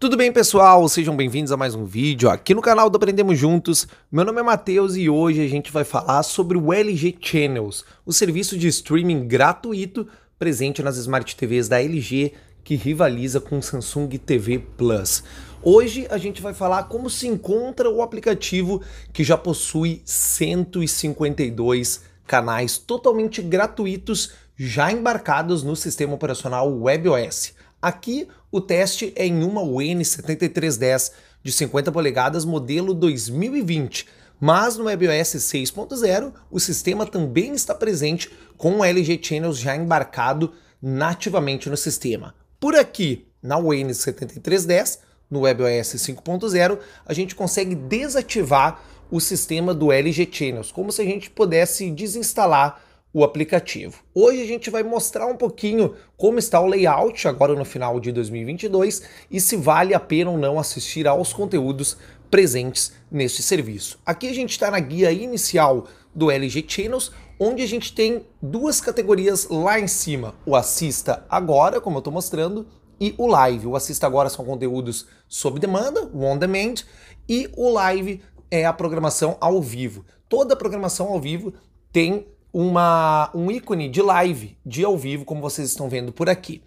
Tudo bem, pessoal? Sejam bem-vindos a mais um vídeo aqui no canal do Aprendemos Juntos. Meu nome é Matheus e hoje a gente vai falar sobre o LG Channels, o serviço de streaming gratuito presente nas Smart TVs da LG que rivaliza com o Samsung TV Plus. Hoje a gente vai falar como se encontra o aplicativo que já possui 152 canais totalmente gratuitos já embarcados no sistema operacional WebOS. Aqui o teste é em uma UN7310 de 50 polegadas modelo 2020, mas no WebOS 6.0 o sistema também está presente com o LG Channels já embarcado nativamente no sistema. Por aqui, na UN7310, no WebOS 5.0, a gente consegue desativar o sistema do LG Channels, como se a gente pudesse desinstalar o aplicativo. Hoje a gente vai mostrar um pouquinho como está o layout agora no final de 2022 e se vale a pena ou não assistir aos conteúdos presentes neste serviço. Aqui a gente está na guia inicial do LG Channels, onde a gente tem duas categorias lá em cima: o Assista Agora, como eu estou mostrando, e o Live. O Assista Agora são conteúdos sob demanda, o on demand, e o Live é a programação ao vivo. Toda a programação ao vivo tem uma, um ícone de live, de ao vivo, como vocês estão vendo por aqui.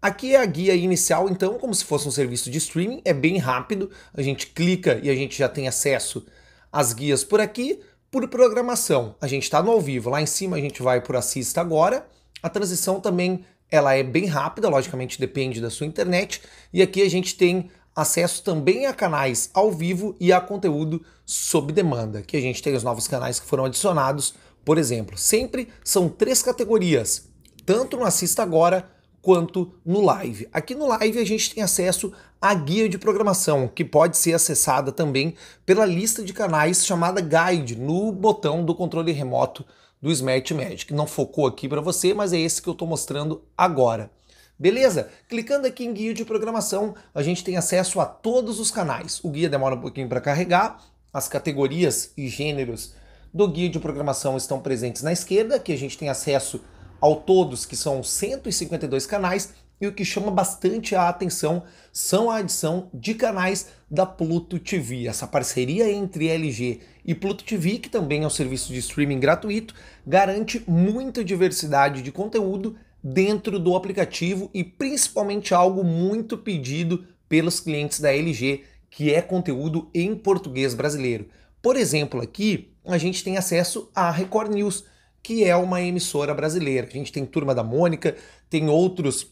Aqui é a guia inicial, então, como se fosse um serviço de streaming, é bem rápido, a gente clica e a gente já tem acesso às guias por aqui. Por programação, a gente está no ao vivo, lá em cima a gente vai por assista agora. A transição também ela é bem rápida, logicamente depende da sua internet, e aqui a gente tem acesso também a canais ao vivo e a conteúdo sob demanda, que a gente tem os novos canais que foram adicionados por exemplo, sempre são três categorias, tanto no Assista Agora quanto no Live. Aqui no Live a gente tem acesso à guia de programação, que pode ser acessada também pela lista de canais chamada Guide, no botão do controle remoto do Smart Magic. Não focou aqui para você, mas é esse que eu estou mostrando agora. Beleza? Clicando aqui em guia de programação, a gente tem acesso a todos os canais. O guia demora um pouquinho para carregar, as categorias e gêneros do guia de programação estão presentes na esquerda, que a gente tem acesso ao todos, que são 152 canais, e o que chama bastante a atenção são a adição de canais da Pluto TV. Essa parceria entre LG e Pluto TV, que também é um serviço de streaming gratuito, garante muita diversidade de conteúdo dentro do aplicativo e principalmente algo muito pedido pelos clientes da LG, que é conteúdo em português brasileiro. Por exemplo, aqui a gente tem acesso à Record News, que é uma emissora brasileira. A gente tem Turma da Mônica, tem outros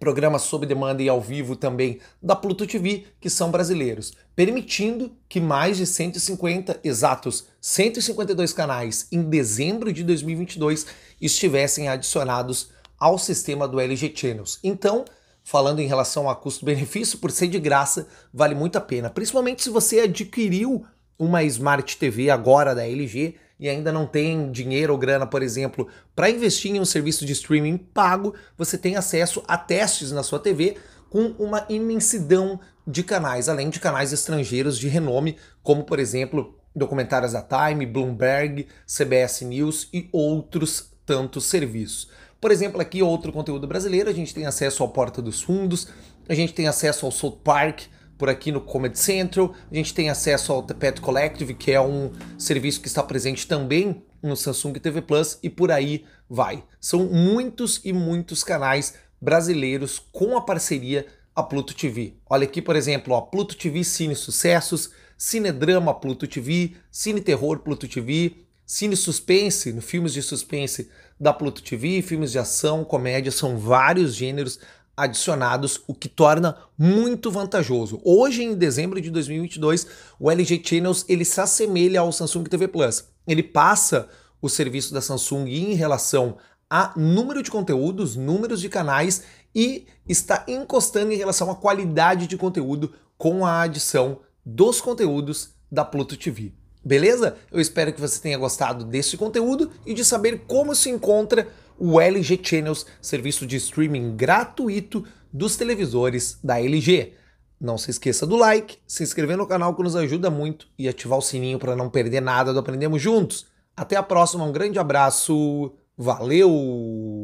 programas sob demanda e ao vivo também da Pluto TV, que são brasileiros, permitindo que mais de 150, exatos 152 canais em dezembro de 2022 estivessem adicionados ao sistema do LG Channels. Então, falando em relação a custo-benefício, por ser de graça, vale muito a pena, principalmente se você adquiriu uma Smart TV agora da LG e ainda não tem dinheiro ou grana, por exemplo, para investir em um serviço de streaming pago, você tem acesso a testes na sua TV com uma imensidão de canais, além de canais estrangeiros de renome, como por exemplo documentários da Time, Bloomberg, CBS News e outros tantos serviços. Por exemplo, aqui outro conteúdo brasileiro, a gente tem acesso ao Porta dos Fundos, a gente tem acesso ao South Park, por aqui no Comedy Central. A gente tem acesso ao The Pet Collective, que é um serviço que está presente também no Samsung TV Plus e por aí vai. São muitos e muitos canais brasileiros com a parceria a Pluto TV. Olha aqui, por exemplo, a Pluto TV Cine Sucessos, Cinedrama Pluto TV, Cine Terror Pluto TV, Cine Suspense, no filmes de suspense da Pluto TV, filmes de ação, comédia, são vários gêneros adicionados, o que torna muito vantajoso. Hoje, em dezembro de 2022, o LG Channels ele se assemelha ao Samsung TV Plus. Ele passa o serviço da Samsung em relação a número de conteúdos, números de canais e está encostando em relação à qualidade de conteúdo com a adição dos conteúdos da Pluto TV. Beleza? Eu espero que você tenha gostado desse conteúdo e de saber como se encontra o LG Channels, serviço de streaming gratuito dos televisores da LG. Não se esqueça do like, se inscrever no canal que nos ajuda muito e ativar o sininho para não perder nada do Aprendemos Juntos. Até a próxima, um grande abraço, valeu!